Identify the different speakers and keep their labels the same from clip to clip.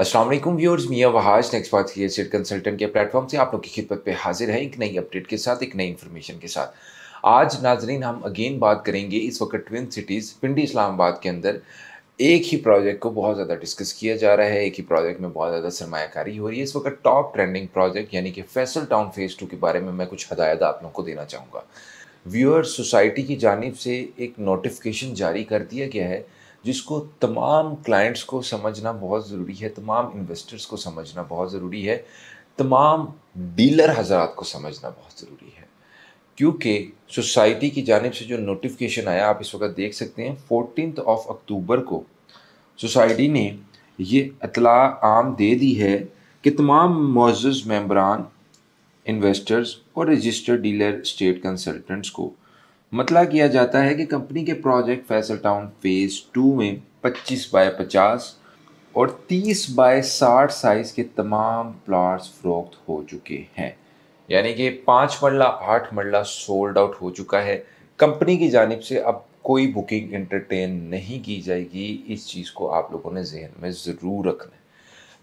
Speaker 1: Aslam viewers मियाँ Wahaj next बात create consultant के प्लेटफॉर्म से आप लोग की खिदमत पे हाजिर है एक नई अपडेट के साथ एक नई इन्फॉर्मेशन के साथ आज नाजरीन हम अगेन बात करेंगे इस वक्त ट्विन सिटीज़ पिंडी इस्लामाबाद के अंदर एक ही प्रोजेक्ट को बहुत ज़्यादा डिस्कस किया जा रहा है एक ही प्रोजेक्ट में बहुत ज़्यादा सरमाकारी हो रही है इस वक्त टॉप ट्रेंडिंग प्रोजेक्ट यानी कि फैसल टाउन फेज़ टू के बारे में मैं कुछ हदायत आप लोगों को देना चाहूँगा व्यूअर्स सोसाइटी की जानब से एक नोटिफिकेशन जारी कर दिया गया है जिसको तमाम क्लाइंट्स को समझना बहुत ज़रूरी है तमाम इन्वेस्टर्स को समझना बहुत ज़रूरी है तमाम डीलर हजरात को समझना बहुत ज़रूरी है क्योंकि सोसाइटी की जानब से जो नोटिफिकेशन आया आप इस वक्त देख सकते हैं फोर्टीन ऑफ अक्टूबर को सोसाइटी ने ये अतला आम दे दी है कि तमाम मोज़ मम्बरान इन्वेस्टर्स और रजिस्टर्ड डीलर स्टेट कंसल्टेंट्स को मतला किया जाता है कि कंपनी के project Faisal town phase two में 25 बाय 50 और 30 बाय 60 साइज़ के तमाम प्लाट्स फरोख्त हो चुके हैं यानी कि पाँच मरला आठ मरला सोल्ड आउट हो चुका है कंपनी की जानब से अब कोई बुकिंग एंटरटेन नहीं की जाएगी इस चीज़ को आप लोगों ने जहन में ज़रूर रखना है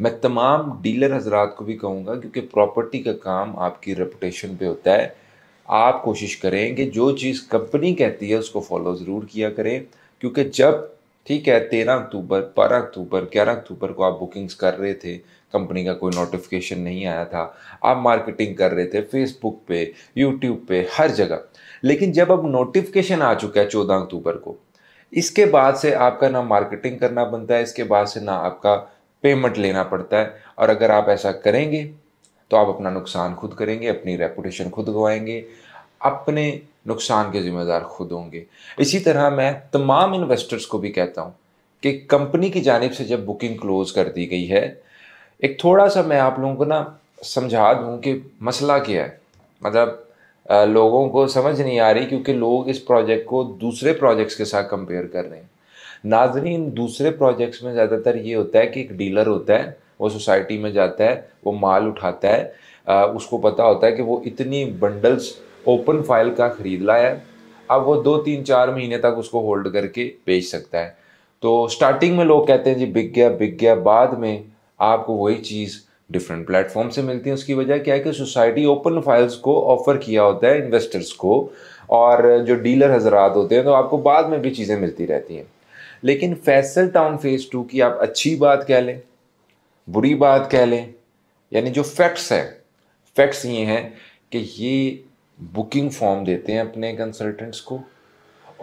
Speaker 1: मैं तमाम डीलर हजरात को भी कहूँगा क्योंकि प्रॉपर्टी का काम आपकी रेपुटेशन पे होता है आप कोशिश करें कि जो चीज़ कंपनी कहती है उसको फॉलो ज़रूर किया करें क्योंकि जब ठीक है तेरह अक्टूबर बारह अक्टूबर ग्यारह अक्टूबर को आप बुकिंग्स कर रहे थे कंपनी का कोई नोटिफिकेशन नहीं आया था आप मार्केटिंग कर रहे थे फेसबुक पे यूट्यूब पे हर जगह लेकिन जब अब नोटिफिकेशन आ चुका है चौदह अक्टूबर को इसके बाद से आपका ना मार्केटिंग करना बनता है इसके बाद से ना आपका पेमेंट लेना पड़ता है और अगर आप ऐसा करेंगे तो आप अपना नुकसान खुद करेंगे अपनी रेपुटेशन खुद गवाएंगे अपने नुकसान के ज़िम्मेदार खुद होंगे इसी तरह मैं तमाम इन्वेस्टर्स को भी कहता हूँ कि कंपनी की जानब से जब बुकिंग क्लोज़ कर दी गई है एक थोड़ा सा मैं आप लोगों को ना समझा दूँ कि मसला क्या है मतलब लोगों को समझ नहीं आ रही क्योंकि लोग इस प्रोजेक्ट को दूसरे प्रोजेक्ट्स के साथ कंपेयर कर रहे हैं नाजरीन दूसरे प्रोजेक्ट्स में ज़्यादातर ये होता है कि एक डीलर होता है वो सोसाइटी में जाता है वो माल उठाता है आ, उसको पता होता है कि वो इतनी बंडल्स ओपन फाइल का ख़रीद लाया है अब वो दो तीन चार महीने तक उसको होल्ड करके बेच सकता है तो स्टार्टिंग में लोग कहते हैं जी बिक गया बिक गया बाद में आपको वही चीज़ डिफरेंट प्लेटफॉर्म से मिलती है उसकी वजह क्या है कि सोसाइटी ओपन फाइल्स को ऑफ़र किया होता है इन्वेस्टर्स को और जो डीलर हजरात होते हैं तो आपको बाद में भी चीज़ें मिलती रहती हैं लेकिन फैसल टाउन फेज़ टू की आप अच्छी बात कह लें बुरी बात कह लें यानी जो फैक्ट्स है फैक्ट्स ये हैं कि ये बुकिंग फॉर्म देते हैं अपने कंसल्टेंट्स को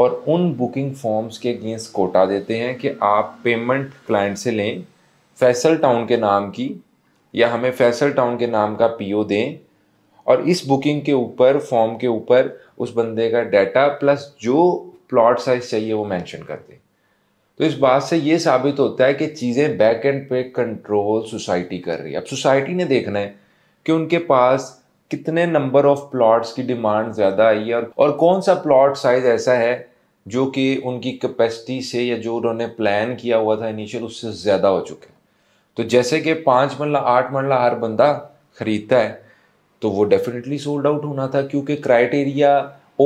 Speaker 1: और उन बुकिंग फॉर्म्स के अगेंस्ट कोटा देते हैं कि आप पेमेंट क्लाइंट से लें फैसल टाउन के नाम की या हमें फैसल टाउन के नाम का पीओ दें और इस बुकिंग के ऊपर फॉर्म के ऊपर उस बंदे का डाटा प्लस जो प्लॉट साइज चाहिए वो मेंशन कर दें तो इस बात से ये साबित होता है कि चीज़ें बैक एंड पे कंट्रोल सोसाइटी कर रही है अब सोसाइटी ने देखना है कि उनके पास कितने नंबर ऑफ प्लॉट्स की डिमांड ज़्यादा आई है और, और कौन सा प्लॉट साइज ऐसा है जो कि उनकी कैपेसिटी से या जो उन्होंने प्लान किया हुआ था इनिशियल उससे ज़्यादा हो चुके हैं तो जैसे कि पाँच मरला आठ मरला हर बंदा ख़रीदता है तो वो डेफिनेटली सोल्ड आउट होना था क्योंकि क्राइटेरिया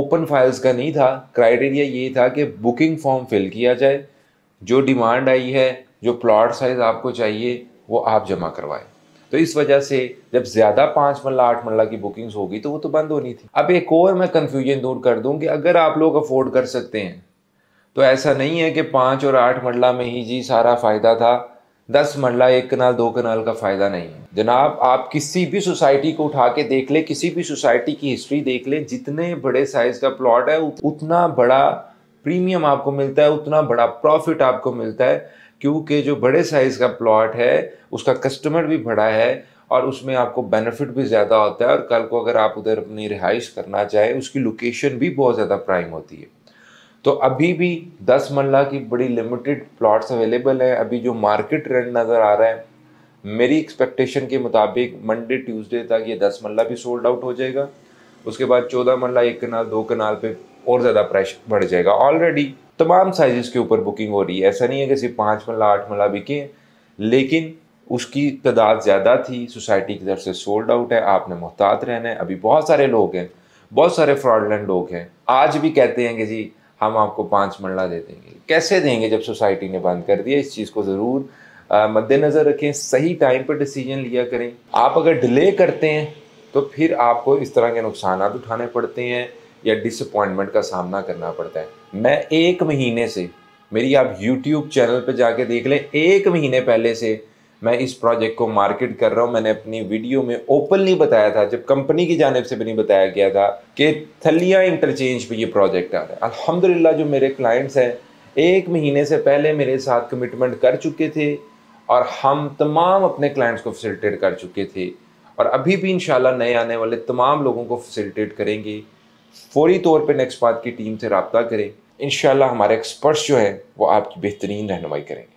Speaker 1: ओपन फाइल्स का नहीं था क्राइटेरिया ये था कि बुकिंग फॉर्म फिल किया जाए जो डिमांड आई है जो प्लॉट साइज़ आपको चाहिए वो आप जमा करवाएं तो इस वजह से जब ज़्यादा पांच मल्ला आठ मल्ला की बुकिंग्स होगी तो वो तो बंद होनी थी अब एक और मैं कन्फ्यूजन दूर कर दूँ कि अगर आप लोग अफोर्ड कर सकते हैं तो ऐसा नहीं है कि पांच और आठ मरला में ही जी सारा फ़ायदा था दस मरला एक कनाल दो कनाल का फ़ायदा नहीं है जनाब आप किसी भी सोसाइटी को उठा के देख ले किसी भी सोसाइटी की हिस्ट्री देख ले जितने बड़े साइज़ का प्लॉट है उतना बड़ा प्रीमियम आपको मिलता है उतना बड़ा प्रॉफिट आपको मिलता है क्योंकि जो बड़े साइज़ का प्लॉट है उसका कस्टमर भी बड़ा है और उसमें आपको बेनिफिट भी ज़्यादा होता है और कल को अगर आप उधर अपनी रिहाइश करना चाहें उसकी लोकेशन भी बहुत ज़्यादा प्राइम होती है तो अभी भी दस मल्ला की बड़ी लिमिटेड प्लॉट्स अवेलेबल हैं अभी जो मार्केट ट्रेंड नज़र आ रहा है मेरी एक्सपेक्टेशन के मुताबिक मंडे ट्यूसडे तक ये दस मल्ला भी सोल्ड आउट हो जाएगा उसके बाद चौदह मल्ला एक कनाल दो कनाल पे और ज़्यादा प्रेशर बढ़ जाएगा ऑलरेडी तमाम साइज़ के ऊपर बुकिंग हो रही है ऐसा नहीं है कि सिर्फ पाँच मल्ला आठ मल्ला बिके लेकिन उसकी तादाद ज़्यादा थी सोसाइटी की तरफ से सोल्ड आउट है आपने मोहतात रहना है अभी बहुत सारे लोग हैं बहुत सारे फ्रॉडलैंड लोग हैं आज भी कहते हैं कि जी हम आपको पाँच मरला दे देंगे कैसे देंगे जब सोसाइटी ने बंद कर दिया इस चीज़ को ज़रूर मद्देनज़र रखें सही टाइम पर डिसीजन लिया करें आप अगर डिले करते हैं तो फिर आपको इस तरह के नुकसान उठाने पड़ते हैं या डिसअपॉइंटमेंट का सामना करना पड़ता है मैं एक महीने से मेरी आप यूट्यूब चैनल पर जाके देख लें एक महीने पहले से मैं इस प्रोजेक्ट को मार्केट कर रहा हूँ मैंने अपनी वीडियो में ओपनली बताया था जब कंपनी की जानब से भी नहीं बताया गया था कि थलिया इंटरचेंज पे ये प्रोजेक्ट आ रहा है अलहमदिल्ला जो मेरे क्लाइंट्स हैं एक महीने से पहले मेरे साथ कमिटमेंट कर चुके थे और हम तमाम अपने क्लाइंट्स को फैसिलिटेट कर चुके थे और अभी भी इन नए आने वाले तमाम लोगों को फैसिलिटेट करेंगे फौरी तौर पर नेक्स्ट बात की टीम से रबता करें इन हमारे एक्सपर्ट्स जो है वो आपकी बेहतरीन रहनमाई करेंगे